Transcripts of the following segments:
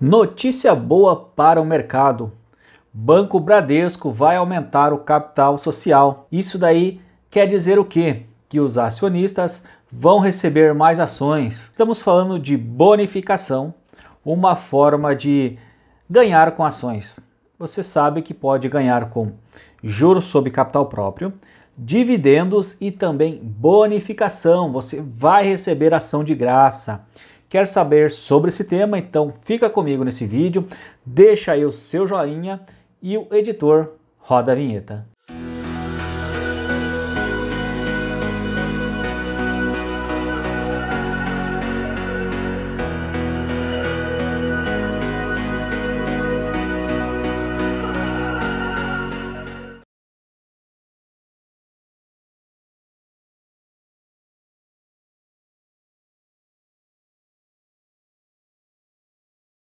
Notícia boa para o mercado. Banco Bradesco vai aumentar o capital social. Isso daí quer dizer o quê? Que os acionistas vão receber mais ações. Estamos falando de bonificação, uma forma de ganhar com ações. Você sabe que pode ganhar com juros sobre capital próprio, dividendos e também bonificação. Você vai receber ação de graça. Quer saber sobre esse tema? Então fica comigo nesse vídeo, deixa aí o seu joinha e o editor roda a vinheta.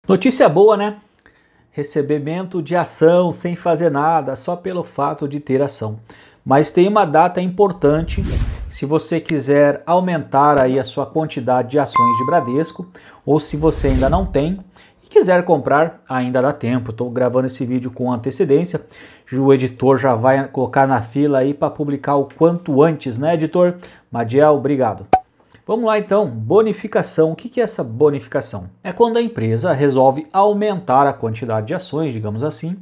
Notícia boa, né? Recebimento de ação sem fazer nada, só pelo fato de ter ação. Mas tem uma data importante, se você quiser aumentar aí a sua quantidade de ações de Bradesco, ou se você ainda não tem e quiser comprar, ainda dá tempo. Estou gravando esse vídeo com antecedência, o editor já vai colocar na fila aí para publicar o quanto antes, né editor? Madiel, obrigado. Vamos lá então, bonificação. O que é essa bonificação? É quando a empresa resolve aumentar a quantidade de ações, digamos assim,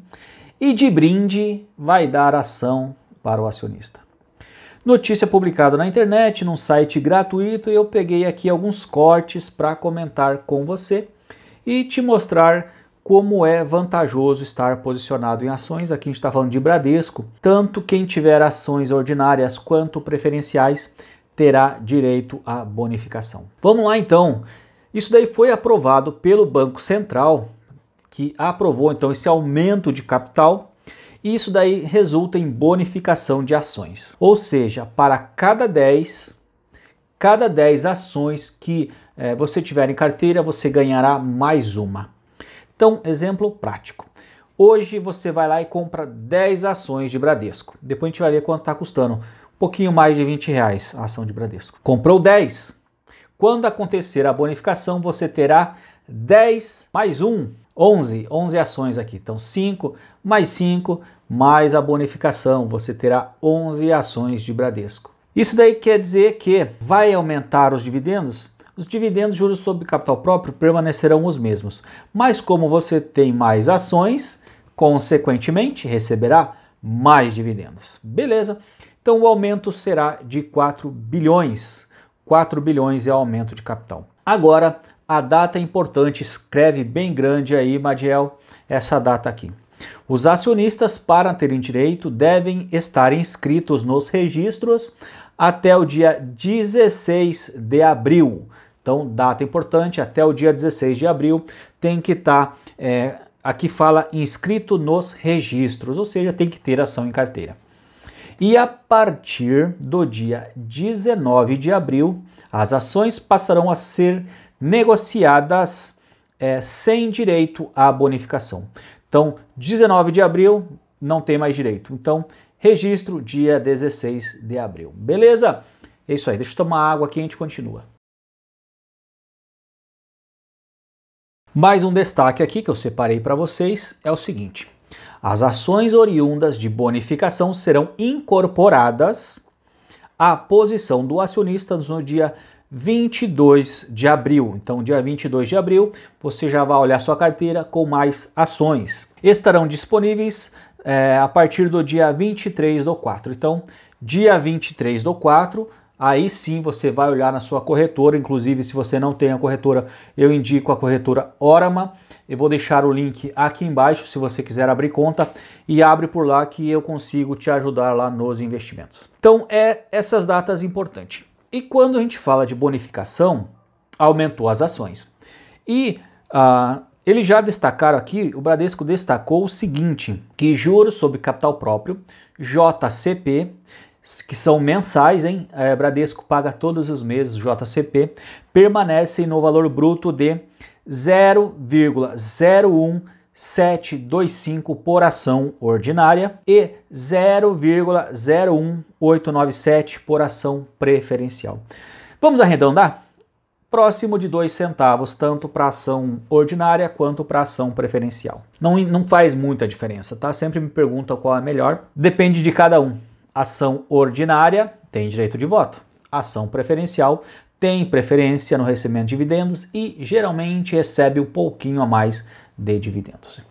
e de brinde vai dar ação para o acionista. Notícia publicada na internet, num site gratuito, e eu peguei aqui alguns cortes para comentar com você e te mostrar como é vantajoso estar posicionado em ações. Aqui a gente está falando de Bradesco. Tanto quem tiver ações ordinárias quanto preferenciais terá direito à bonificação. Vamos lá então. Isso daí foi aprovado pelo Banco Central, que aprovou então esse aumento de capital e isso daí resulta em bonificação de ações. Ou seja, para cada 10, cada 10 ações que eh, você tiver em carteira, você ganhará mais uma. Então, exemplo prático. Hoje você vai lá e compra 10 ações de Bradesco. Depois a gente vai ver quanto está custando pouquinho mais de 20 reais a ação de Bradesco. Comprou 10. Quando acontecer a bonificação, você terá 10 mais 1, 11, 11 ações aqui. Então 5 mais 5 mais a bonificação, você terá 11 ações de Bradesco. Isso daí quer dizer que vai aumentar os dividendos? Os dividendos juros sobre capital próprio permanecerão os mesmos, mas como você tem mais ações, consequentemente receberá mais dividendos. Beleza? Então o aumento será de 4 bilhões. 4 bilhões é o aumento de capital. Agora, a data importante, escreve bem grande aí, Madiel, essa data aqui. Os acionistas, para terem direito, devem estar inscritos nos registros até o dia 16 de abril. Então, data importante, até o dia 16 de abril tem que estar. Tá, é, aqui fala inscrito nos registros, ou seja, tem que ter ação em carteira. E a partir do dia 19 de abril, as ações passarão a ser negociadas é, sem direito à bonificação. Então, 19 de abril não tem mais direito. Então, registro dia 16 de abril. Beleza? É isso aí. Deixa eu tomar água aqui e a gente continua. Mais um destaque aqui que eu separei para vocês é o seguinte: as ações oriundas de bonificação serão incorporadas à posição do acionista no dia 22 de abril. Então, dia 22 de abril, você já vai olhar sua carteira com mais ações. Estarão disponíveis é, a partir do dia 23 do 4. Então, dia 23 do 4, aí sim você vai olhar na sua corretora. Inclusive, se você não tem a corretora, eu indico a corretora Orama. Eu vou deixar o link aqui embaixo se você quiser abrir conta e abre por lá que eu consigo te ajudar lá nos investimentos. Então, é essas datas importantes. E quando a gente fala de bonificação, aumentou as ações. E ah, eles já destacaram aqui, o Bradesco destacou o seguinte, que juros sobre capital próprio, JCP que são mensais, hein? É, Bradesco paga todos os meses JCP, permanecem no valor bruto de 0,01725 por ação ordinária e 0,01897 por ação preferencial. Vamos arredondar? Próximo de 2 centavos, tanto para ação ordinária quanto para ação preferencial. Não, não faz muita diferença, tá? Sempre me perguntam qual é melhor. Depende de cada um. Ação ordinária tem direito de voto. Ação preferencial tem preferência no recebimento de dividendos e geralmente recebe um pouquinho a mais de dividendos.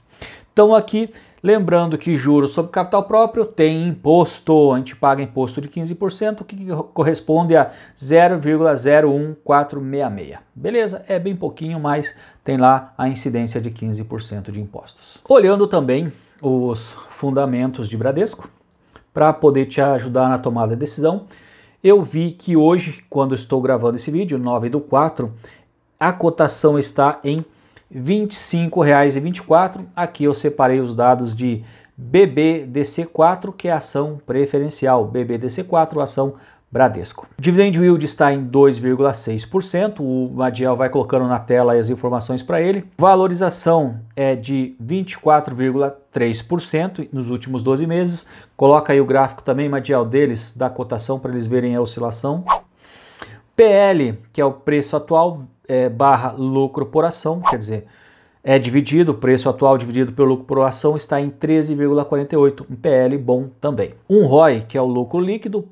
Então aqui, lembrando que juros sobre capital próprio tem imposto, a gente paga imposto de 15%, que corresponde a 0,01466. Beleza? É bem pouquinho, mas tem lá a incidência de 15% de impostos. Olhando também os fundamentos de Bradesco, para poder te ajudar na tomada de decisão. Eu vi que hoje, quando estou gravando esse vídeo, 9 do 4, a cotação está em R$ 25,24. Aqui eu separei os dados de BBDC4, que é ação preferencial. BBDC4, ação Bradesco. Dividend yield está em 2,6%. O Madiel vai colocando na tela as informações para ele. Valorização é de 24,3% nos últimos 12 meses. Coloca aí o gráfico também, Madiel, deles, da cotação para eles verem a oscilação. PL, que é o preço atual, é, barra lucro por ação, quer dizer, é dividido, o preço atual dividido pelo lucro por ação está em 13,48, um PL bom também. Um ROI, que é o lucro líquido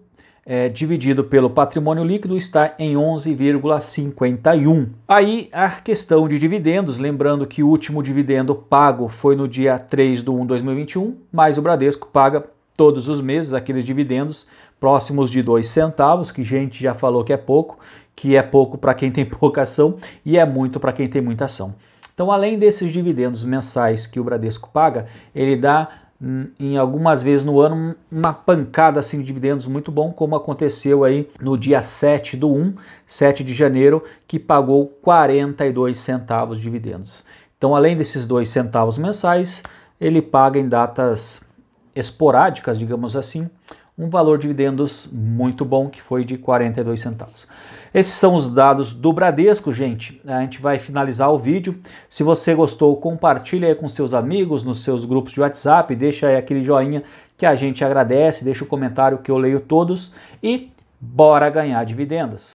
é, dividido pelo patrimônio líquido está em 11,51. Aí a questão de dividendos, lembrando que o último dividendo pago foi no dia 3 de 1 de 2021, mas o Bradesco paga todos os meses aqueles dividendos próximos de 2 centavos, que gente já falou que é pouco, que é pouco para quem tem pouca ação e é muito para quem tem muita ação. Então, além desses dividendos mensais que o Bradesco paga, ele dá Hum, em algumas vezes no ano uma pancada assim de dividendos muito bom, como aconteceu aí no dia 7 do 1, 7 de janeiro, que pagou 42 centavos de dividendos. Então, além desses dois centavos mensais, ele paga em datas esporádicas, digamos assim, um valor de dividendos muito bom, que foi de 42 centavos. Esses são os dados do Bradesco, gente. A gente vai finalizar o vídeo. Se você gostou, compartilha aí com seus amigos, nos seus grupos de WhatsApp, deixa aí aquele joinha que a gente agradece, deixa o um comentário que eu leio todos e bora ganhar dividendos.